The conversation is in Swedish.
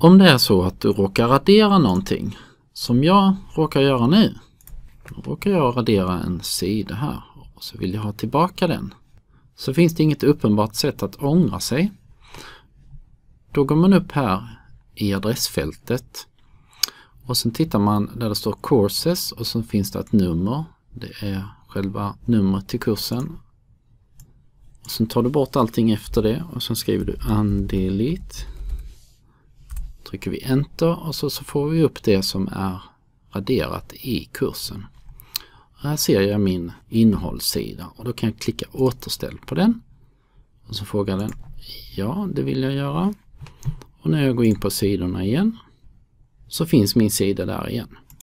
Om det är så att du råkar radera någonting som jag råkar göra nu. Då råkar jag radera en sida här och så vill jag ha tillbaka den. Så finns det inget uppenbart sätt att ångra sig. Då går man upp här i adressfältet och sen tittar man där det står courses och så finns det ett nummer. Det är själva numret till kursen. Och sen tar du bort allting efter det och sen skriver du undelete trycker vi enter och så, så får vi upp det som är raderat i kursen. Här ser jag min innehållssida och då kan jag klicka återställ på den. Och så frågar den ja, det vill jag göra. Och när jag går in på sidorna igen så finns min sida där igen.